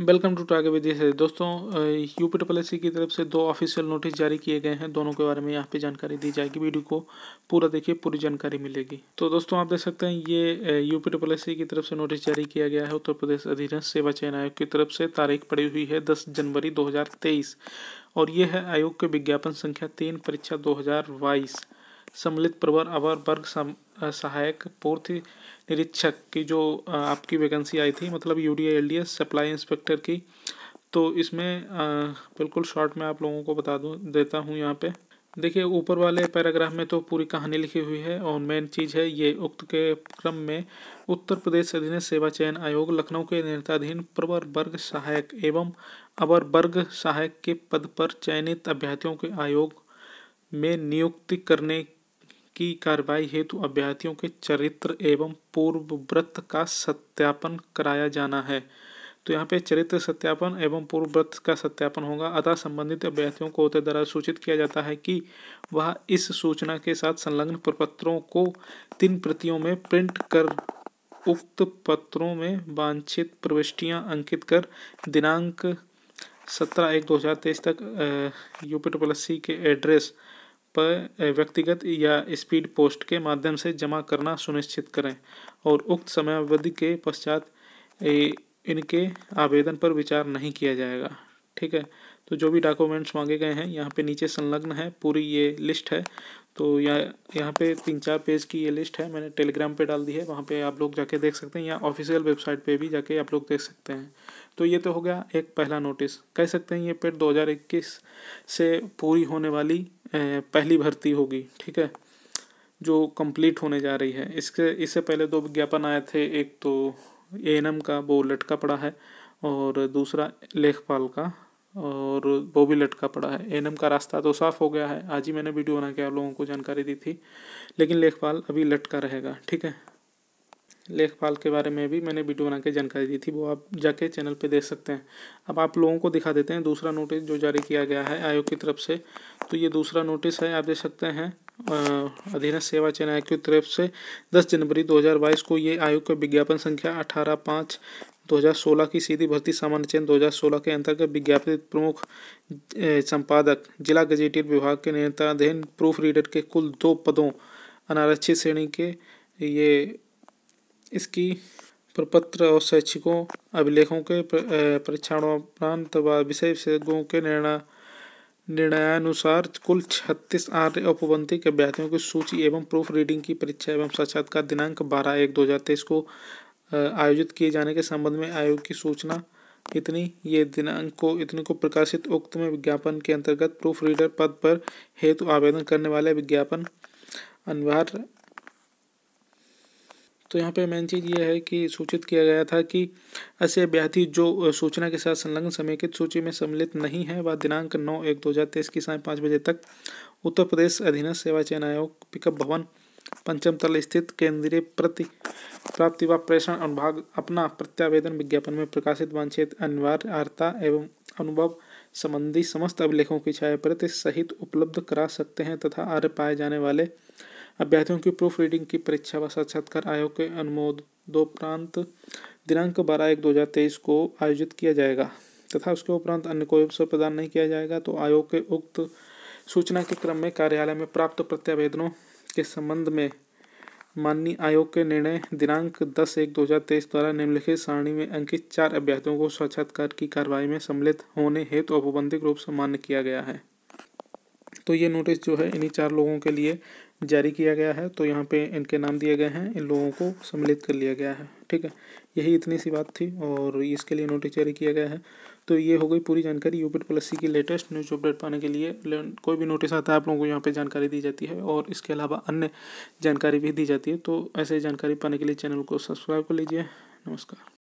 welcome to टागे विधि दोस्तों UP triple S की तरफ से दो ऑफिशियल नोटिस जारी किए गए हैं दोनों के बारे में यहाँ पे जानकारी दी जाएगी वीडियो को पूरा देखिए पूरी जानकारी मिलेगी तो दोस्तों आप देख सकते हैं ये यूपी ट्रिपल एस की तरफ से नोटिस जारी किया गया है उत्तर प्रदेश अधीन सेवा चयन आयोग की तरफ से तारीख पड़ी हुई है दस जनवरी दो और ये है आयोग के विज्ञापन संख्या तीन परीक्षा दो सम्मिलित प्रवर अवर वर्ग सहायक पूर्ति निरीक्षक की जो आपकी वैकेंसी आई थी मतलब यू डी सप्लाई इंस्पेक्टर की तो इसमें बिल्कुल शॉर्ट में आप लोगों को बता दूँ देता हूँ यहाँ पे देखिए ऊपर वाले पैराग्राफ में तो पूरी कहानी लिखी हुई है और मेन चीज़ है ये उक्त के क्रम में उत्तर प्रदेश अधीन सेवा चयन आयोग लखनऊ के नेताधीन प्रवर वर्ग सहायक एवं अवर वर्ग सहायक के पद पर चयनित अभ्यर्थियों के आयोग में नियुक्ति करने की कार्रवाई हेतु अभ्यर्थियों के चरित्र एवं पूर्व व्रत का सत्यापन कराया जाना है तो यहाँ पे चरित्र सत्यापन एवं पूर्व व्रत का सत्यापन होगा अतः संबंधित अभ्यर्थियों को होते द्वारा सूचित किया जाता है कि वह इस सूचना के साथ संलग्न प्रपत्रों को तीन प्रतियों में प्रिंट कर उक्त पत्रों में वांछित प्रविष्टियां अंकित कर दिनांक सत्रह एक दो हज़ार तेईस तक यूपी ट्रिपल सी के एड्रेस पर व्यक्तिगत या स्पीड पोस्ट के माध्यम से जमा करना सुनिश्चित करें और उक्त समयावधि के पश्चात इनके आवेदन पर विचार नहीं किया जाएगा ठीक है तो जो भी डॉक्यूमेंट्स मांगे गए हैं यहाँ पे नीचे संलग्न है पूरी ये लिस्ट है तो यह यहाँ पे तीन चार पेज की ये लिस्ट है मैंने टेलीग्राम पे डाल दी है वहाँ पे आप लोग जाके देख सकते हैं या ऑफिशियल वेबसाइट पे भी जाके आप लोग देख सकते हैं तो ये तो हो गया एक पहला नोटिस कह सकते हैं ये पेड दो से पूरी होने वाली पहली भर्ती होगी ठीक है जो कंप्लीट होने जा रही है इसके इससे पहले दो विज्ञापन आए थे एक तो ए का वो लटका पड़ा है और दूसरा लेखपाल का और वो भी लटका पड़ा है एन का रास्ता तो साफ़ हो गया है आज ही मैंने वीडियो बना के आप लोगों को जानकारी दी थी लेकिन लेखपाल अभी लटका रहेगा ठीक है लेखपाल के बारे में भी मैंने वीडियो बना के जानकारी दी थी वो आप जाके चैनल पे देख सकते हैं अब आप लोगों को दिखा देते हैं दूसरा नोटिस जो जारी किया गया है आयोग की तरफ से तो ये दूसरा नोटिस है आप देख सकते हैं अधीन सेवा चयन आयोग की तरफ से 10 जनवरी 2022 को ये आयोग का विज्ञापन संख्या अठारह पाँच 2016 की सीधी भर्ती सामान्य चयन 2016 के अंतर्गत विज्ञापित प्रमुख संपादक जिला गजेटियर विभाग के नियंत्रणाधीन प्रूफ रीडर के कुल दो पदों अनारक्षित श्रेणी के ये इसकी प्रपत्र और शैक्षिकों अभिलेखों के प्रांत व विषय विशेषज्ञों के निर्णय निर्णयानुसार कुल छत्तीस आर्य उपबंधिक अभ्यर्थियों की सूची एवं प्रूफ रीडिंग की परीक्षा एवं साक्षात्कार दिनांक बारह एक दो हजार तेईस को आयोजित किए जाने के संबंध में आयोग की सूचना इतनी ये दिनांक को इतने को प्रकाशित उक्त में विज्ञापन के अंतर्गत प्रूफ रीडर पद पर हेतु आवेदन करने वाले विज्ञापन अनिवार्य तो यहाँ पे मेन चीज़ ये है कि सूचित किया गया था कि ऐसे अभ्यर्थी जो सूचना के साथ संलग्न समेकित सूची में सम्मिलित नहीं है वह दिनांक नौ एक दो हज़ार तेईस की साय पाँच बजे तक उत्तर प्रदेश अधीनस्थ सेवा चयन आयोग पिकअप भवन पंचम तल स्थित केंद्रीय प्रति प्राप्ति व प्रेषण अनुभाग अपना प्रत्यावेदन विज्ञापन में प्रकाशित वांछित आर्ता एवं अनुभव संबंधी समस्त अभिलेखों की छाया प्रति सहित उपलब्ध करा सकते हैं तथा आर्य पाए जाने वाले अभ्यर्थियों की प्रूफ रीडिंग की परीक्षा व साक्षात्कार आयोग के अनुमोदोपरांत दिनांक बारह एक दो हज़ार तेईस को आयोजित किया जाएगा तथा उसके उपरांत अन्य कोई अवसर प्रदान नहीं किया जाएगा तो आयोग के उक्त सूचना के क्रम में कार्यालय में प्राप्त प्रत्यावेदनों के संबंध में माननीय आयोग के निर्णय दिनांक दस एक दो हज़ार तेईस द्वारा निम्नलिखित सारणी में अंकित चार अभ्यर्थियों को साक्षात्कार की कार्रवाई में सम्मिलित होने हेतु औपबंधिक रूप से मान्य किया गया है तो ये नोटिस जो है इन्हीं चार लोगों के लिए जारी किया गया है तो यहाँ पे इनके नाम दिए गए हैं इन लोगों को सम्मिलित कर लिया गया है ठीक है यही इतनी सी बात थी और इसके लिए नोटिस जारी किया गया है तो ये हो गई पूरी जानकारी यूपीट प्लस सी की लेटेस्ट न्यूज अपडेट पाने के लिए कोई भी नोटिस आता है आप लोगों को यहाँ पे जानकारी दी जाती है और इसके अलावा अन्य जानकारी भी दी जाती है तो ऐसे जानकारी पाने के लिए चैनल को सब्सक्राइब कर लीजिए नमस्कार